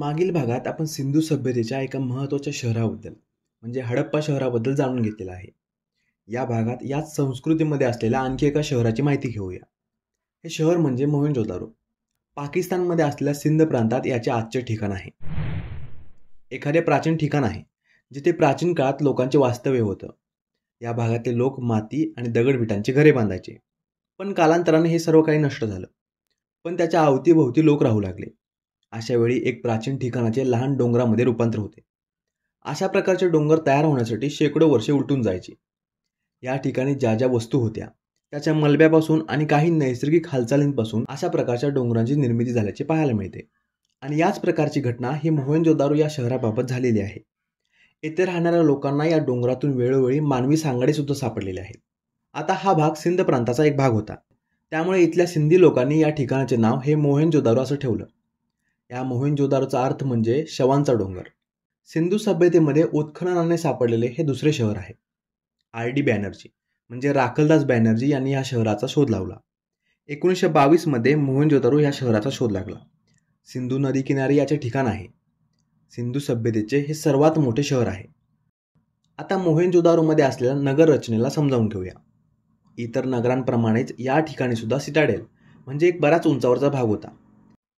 मागील भागात आपण सिंधू सभ्यतेच्या एका महत्त्वाच्या शहराबद्दल म्हणजे हडप्पा शहराबद्दल जाणून घेतलेलं आहे या भागात याच संस्कृतीमध्ये असलेल्या आणखी एका शहराची माहिती घेऊया हे शहर म्हणजे मोहन मोहेंजोदारो पाकिस्तानमध्ये असलेल्या सिंध प्रांतात याचे आजचे ठिकाण आहे एखादे प्राचीन ठिकाण आहे जिथे प्राचीन काळात लोकांचे वास्तव्य होतं या भागातले लोक माती आणि दगडविटांची घरे बांधायचे पण कालांतराने हे सर्व काही नष्ट झालं पण त्याच्या अवतीभोवती लोक राहू लागले अशावेळी एक प्राचीन ठिकाणाचे लहान डोंगरामध्ये रूपांतर होते अशा प्रकारचे डोंगर तयार होण्यासाठी शेकडो वर्षे उलटून जायची या ठिकाणी ज्या ज्या वस्तू होत्या त्याच्या मलब्यापासून आणि काही नैसर्गिक हालचालींपासून अशा प्रकारच्या डोंगरांची निर्मिती झाल्याचे पाहायला मिळते आणि याच प्रकारची घटना ही मोहनजोदारू या शहराबाबत झालेली आहे येथे राहणाऱ्या लोकांना या डोंगरातून वेळोवेळी मानवी सांगाडेसुद्धा सापडलेले आहेत आता हा भाग सिंध प्रांताचा एक भाग होता त्यामुळे इथल्या सिंधी लोकांनी या ठिकाणाचे नाव हे मोहनजोदारू असं ठेवलं या मोहेंजोदारोचा अर्थ म्हणजे शवांचा डोंगर सिंधू सभ्यतेमध्ये उत्खननाने सापडलेले हे दुसरे शहर आहे आर डी बॅनर्जी म्हणजे राखलदास बॅनर्जी यांनी या शहराचा शोध लावला एकोणीसशे बावीसमध्ये मोहनजोदारो या शहराचा शोध लागला सिंधू नदी किनारी याचे ठिकाण आहे सिंधू सभ्यतेचे हे सर्वात मोठे शहर आहे आता मोहनजोदारोमध्ये असलेल्या नगर रचनेला समजावून घेऊया इतर नगरांप्रमाणेच या ठिकाणीसुद्धा सिटाडेल म्हणजे एक बराच उंचावरचा भाग होता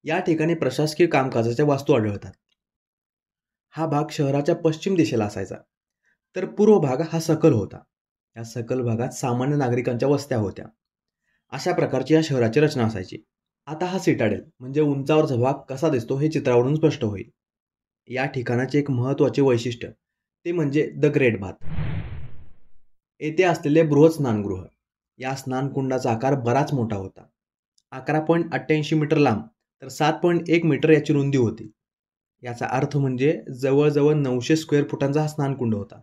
या ठिकाणी प्रशासकीय कामकाजाच्या वास्तू आढळतात हा भाग शहराच्या पश्चिम दिशेला असायचा तर पूर्व भाग हा सकल होता या सकल भागात सामान्य नागरिकांच्या वस्त्या होत्या अशा प्रकारची या शहराची रचना असायची आता हा सिटाडेल म्हणजे उंचावरचा भाग कसा दिसतो हे चित्रावरून स्पष्ट होईल या ठिकाणाचे एक महत्त्वाचे वैशिष्ट्य ते म्हणजे द ग्रेट भात येथे असलेले बृहत स्नानगृह या स्नानकुंडाचा आकार बराच मोठा होता अकरा पॉईंट अठ्ठ्याऐंशी मीटर लांब तर सात पॉईंट एक मीटर याची रुंदी होती याचा अर्थ म्हणजे जवळजवळ नऊशे स्क्वेअर फुटांचा हा स्नानकुंड होता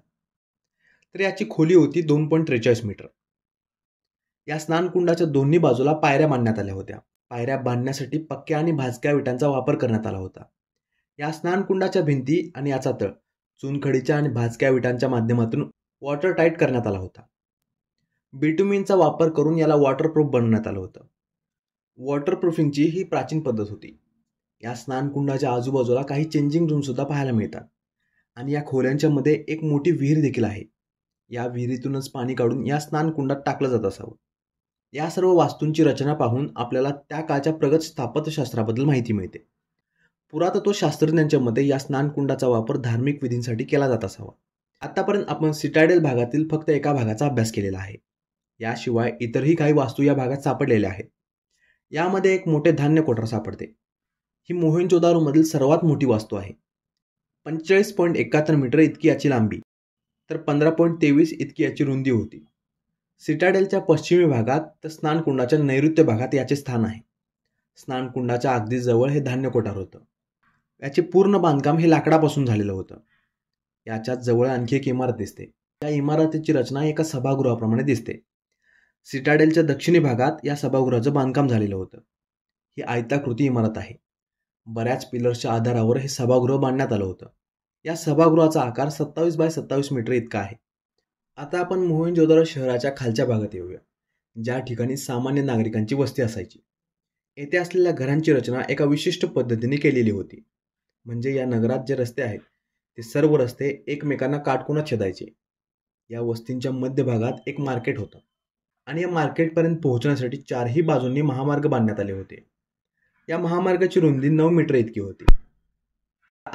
तर याची खोली होती दोन पॉईंट त्रेचाळीस मीटर या स्नानकुंडाच्या दोन्ही बाजूला पायऱ्या बांधण्यात आल्या होत्या पायऱ्या बांधण्यासाठी पक्क्या आणि भाजक्या विटांचा वापर करण्यात आला होता या स्नानकुंडाच्या भिंती आणि याचा तळ चुनखडीच्या आणि भाजक्या विटांच्या माध्यमातून वॉटर टाईट करण्यात आला होता बिटुमिनचा वापर करून याला वॉटरप्रूफ बनवण्यात आलं होतं वॉटरप्रूफिंगची ही प्राचीन पद्धत होती या स्नानकुंडाच्या आजूबाजूला काही चेंजिंग सुद्धा पाहायला मिळतात आणि या खोल्यांच्या मध्ये एक मोठी विहीर देखील आहे या विहिरीतूनच पाणी काढून या स्नानकुंडात टाकलं जात असावं या सर्व वास्तूंची रचना पाहून आपल्याला त्या काळच्या प्रगत स्थापत्यशास्त्राबद्दल माहिती मिळते पुरातत्व शास्त्रज्ञांच्या या स्नानकुंडाचा वापर धार्मिक विधींसाठी केला जात असावा आत्तापर्यंत आपण सिटाडेल भागातील फक्त एका भागाचा अभ्यास केलेला आहे याशिवाय इतरही काही वास्तू या भागात सापडलेल्या आहेत यामध्ये एक मोठे धान्य कोठार सापडते ही मधील सर्वात मोठी वास्तू आहे पंचेचाळीस पॉईंट एकाहत्तर मीटर इतकी याची लांबी तर पंधरा पॉईंट तेवीस इतकी याची रुंदी होती सिटाडेलच्या पश्चिमी भागात तर स्नानकुंडाच्या नैऋत्य भागात याचे स्थान आहे स्नानकुंडाच्या अगदी जवळ हे धान्य कोठार होतं याचे पूर्ण बांधकाम हे लाकडापासून झालेलं होतं याच्यात जवळ आणखी एक इमारत दिसते त्या इमारतीची रचना एका सभागृहाप्रमाणे दिसते सिटाडेलच्या दक्षिणी भागात या सभागृहाचं बांधकाम झालेलं होतं ही आयताकृती इमारत आहे बऱ्याच पिलर्सच्या आधारावर हे सभागृह बांधण्यात आलं होतं या सभागृहाचा आकार सत्तावीस बाय सत्तावीस मीटर इतका आहे आता आपण जोदारा शहराच्या खालच्या भागात येऊया ज्या ठिकाणी सामान्य नागरिकांची वस्ती असायची येथे असलेल्या घरांची रचना एका विशिष्ट पद्धतीने केलेली होती म्हणजे या नगरात जे रस्ते आहेत ते सर्व रस्ते एकमेकांना काटकोनात छेदायचे या वस्तींच्या मध्यभागात एक मार्केट होतं आणि या मार्केटपर्यंत पोहोचण्यासाठी चारही बाजूंनी महामार्ग बांधण्यात आले होते या महामार्गाची रुंदी नऊ मीटर इतकी होती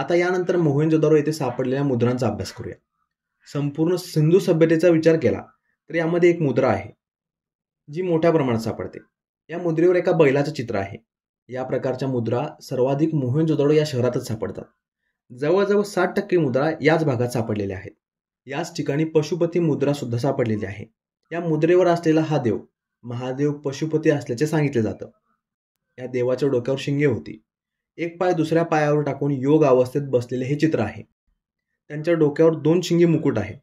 आता यानंतर मोहन जोदारो येथे सापडलेल्या मुद्रांचा अभ्यास करूया संपूर्ण सिंधू सभ्यतेचा विचार केला तर यामध्ये एक मुद्रा आहे जी मोठ्या प्रमाणात सापडते या मुद्रेवर एका बैलाचं चित्र आहे या प्रकारच्या मुद्रा सर्वाधिक जोदारो या शहरातच सापडतात जवळजवळ साठ टक्के मुद्रा याच भागात सापडलेल्या आहेत याच ठिकाणी पशुपती मुद्रा सुद्धा सापडलेली आहे या मुद्रेवर असलेला हा देव महादेव पशुपती असल्याचे सांगितले जातं या देवाच्या डोक्यावर शिंगे होती एक पाय दुसऱ्या पायावर टाकून योग अवस्थेत बसलेले हे चित्र आहे त्यांच्या डोक्यावर दोन शिंगे मुकुट आहे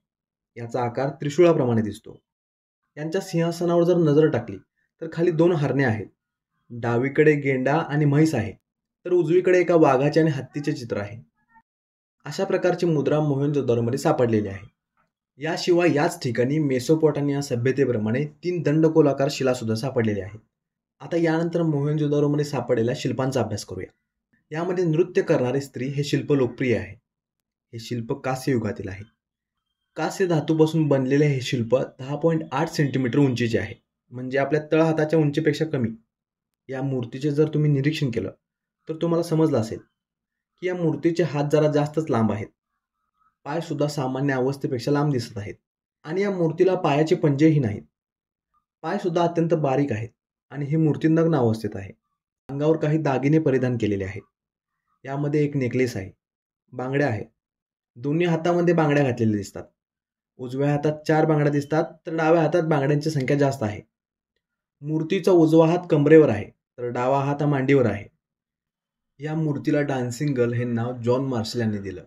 याचा आकार त्रिशूळाप्रमाणे दिसतो यांच्या सिंहासनावर जर नजर टाकली तर खाली दोन हरणे आहेत डावीकडे गेंडा आणि म्हैस आहे तर उजवीकडे एका वाघाचे आणि हत्तीचे चित्र आहे अशा प्रकारची मुद्रा मोहनजोदारोमध्ये सापडलेली आहे याशिवाय याच ठिकाणी मेसोपोटानिया सभ्यतेप्रमाणे तीन दंडकोलाकार शिलासुद्धा सापडलेल्या आहेत आता यानंतर मोहनजोदारोमध्ये सापडलेल्या शिल्पांचा अभ्यास करूया यामध्ये नृत्य करणारी स्त्री हे शिल्प लोकप्रिय आहे हे शिल्प कास्य युगातील आहे कास्य धातूपासून बनलेले हे शिल्प दहा पॉईंट आठ सेंटीमीटर उंचीचे आहे म्हणजे आपल्या तळहाताच्या उंचीपेक्षा कमी या मूर्तीचे जर तुम्ही निरीक्षण केलं तर तुम्हाला समजलं असेल की या मूर्तीचे हात जरा जास्तच लांब आहेत पायसुद्धा सामान्य अवस्थेपेक्षा लांब दिसत आहेत आणि या मूर्तीला पायाचे पंजेही नाहीत पायसुद्धा अत्यंत बारीक आहेत आणि ही मूर्ती नग्न अवस्थेत आहे अंगावर काही दागिने परिधान केलेले आहेत यामध्ये एक नेकलेस आहे बांगड्या आहेत दोन्ही हातामध्ये बांगड्या घातलेल्या दिसतात उजव्या हातात चार बांगड्या दिसतात तर डाव्या हातात बांगड्यांची संख्या जास्त आहे मूर्तीचा उजवा हात कमरेवर आहे तर डावा हात मांडीवर आहे या मूर्तीला डान्सिंग गर्ल हे नाव जॉन मार्शल यांनी दिलं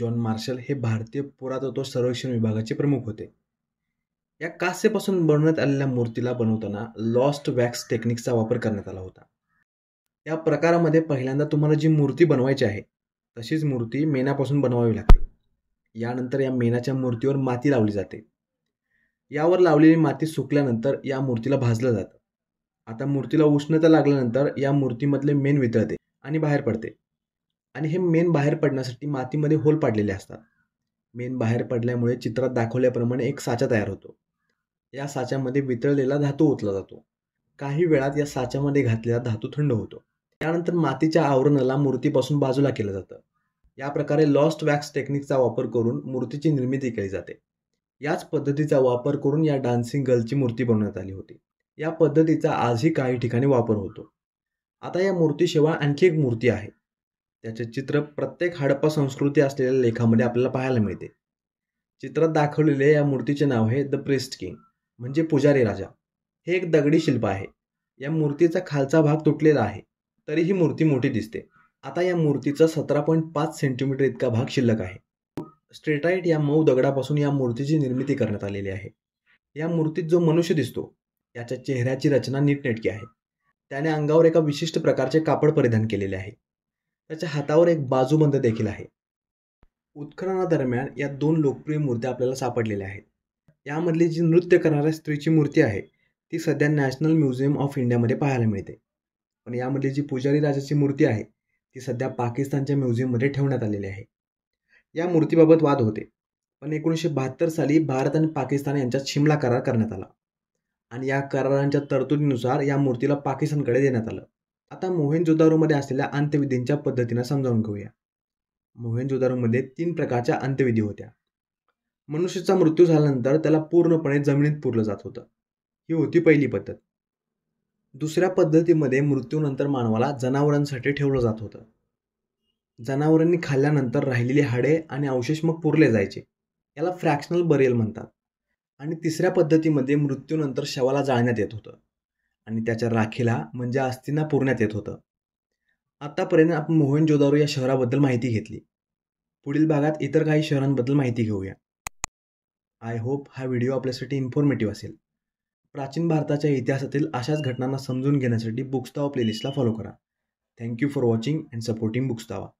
जॉन मार्शल हे भारतीय पुरातत्व सर्वेक्षण विभागाचे प्रमुख होते या कास्यपासून बनवण्यात आलेल्या मूर्तीला बनवताना लॉस्ट वॅक्स टेक्निकचा वापर करण्यात आला होता या प्रकारामध्ये पहिल्यांदा तुम्हाला जी मूर्ती बनवायची आहे तशीच मूर्ती मेणापासून बनवावी लागते यानंतर या मेणाच्या मूर्तीवर माती लावली जाते यावर लावलेली माती सुकल्यानंतर या मूर्तीला भाजलं जातं आता मूर्तीला उष्णता लागल्यानंतर या मूर्तीमधले मेन वितळते आणि बाहेर पडते आणि हे मेन बाहेर पडण्यासाठी मातीमध्ये होल पाडलेले असतात मेन बाहेर पडल्यामुळे चित्रात दाखवल्याप्रमाणे एक साचा तयार होतो या साच्यामध्ये वितळलेला धातू ओतला जातो काही वेळात या साच्यामध्ये घातलेला धातू थंड होतो त्यानंतर मातीच्या आवरणाला मूर्तीपासून बाजूला केलं जातं या प्रकारे लॉस्ट वॅक्स टेक्निकचा वापर करून मूर्तीची निर्मिती केली जाते याच पद्धतीचा वापर करून या डान्सिंग गर्लची मूर्ती बनवण्यात आली होती या पद्धतीचा आजही काही ठिकाणी वापर होतो आता या मूर्तीशिवाय आणखी एक मूर्ती आहे त्याचे चित्र प्रत्येक हडप्पा संस्कृती असलेल्या लेखामध्ये आपल्याला पाहायला मिळते चित्रात दाखवलेले या मूर्तीचे नाव आहे द प्रिस्ट किंग म्हणजे पुजारी राजा हे एक दगडी शिल्प आहे या मूर्तीचा खालचा भाग तुटलेला आहे तरी ही मूर्ती मोठी दिसते आता या मूर्तीचा सतरा पॉईंट पाच सेंटीमीटर इतका भाग शिल्लक आहे स्ट्रेटाईट या मऊ दगडापासून या मूर्तीची निर्मिती करण्यात आलेली आहे या मूर्तीत जो मनुष्य दिसतो याच्या चेहऱ्याची रचना नीटनेटकी आहे त्याने अंगावर एका विशिष्ट प्रकारचे कापड परिधान केलेले आहे त्याच्या हातावर एक बाजूबंद देखील आहे उत्खननादरम्यान या दोन लोकप्रिय मूर्त्या आपल्याला सापडलेल्या आहेत यामधली जी नृत्य करणाऱ्या स्त्रीची मूर्ती आहे ती सध्या नॅशनल म्युझियम ऑफ इंडियामध्ये पाहायला मिळते पण यामधली जी पुजारी राजाची मूर्ती आहे ती सध्या पाकिस्तानच्या म्युझियममध्ये ठेवण्यात आलेली आहे या मूर्तीबाबत वाद होते पण एकोणीसशे बहात्तर साली भारत आणि पाकिस्तान यांच्यात शिमला करार करण्यात आला आणि या करारांच्या तरतुदीनुसार या मूर्तीला पाकिस्तानकडे देण्यात आलं आता मध्ये असलेल्या अंत्यविधींच्या पद्धतीनं समजावून घेऊया मध्ये तीन प्रकारच्या अंत्यविधी होत्या मनुष्याचा मृत्यू झाल्यानंतर त्याला पूर्णपणे जमिनीत पुरलं जात होतं ही होती पहिली पद्धत दुसऱ्या पद्धतीमध्ये मृत्यूनंतर मानवाला जनावरांसाठी ठेवलं जात होतं जनावरांनी खाल्ल्यानंतर राहिलेली हाडे आणि अवशेष मग पुरले जायचे याला फ्रॅक्शनल बरेल म्हणतात आणि तिसऱ्या पद्धतीमध्ये मृत्यूनंतर शवाला जाळण्यात येत होतं आणि त्याच्या राखेला म्हणजे अस्थिंना पुरण्यात येत होतं आत्तापर्यंत आपण मोहन जोदारो या शहराबद्दल माहिती घेतली पुढील भागात इतर काही शहरांबद्दल माहिती घेऊया आय होप हा व्हिडिओ आपल्यासाठी इन्फॉर्मेटिव्ह असेल प्राचीन भारताच्या इतिहासातील अशाच घटनांना समजून घेण्यासाठी बुक्स्तावा प्लेलिस्टला फॉलो करा thank you for watching and supporting बुक्स्तावा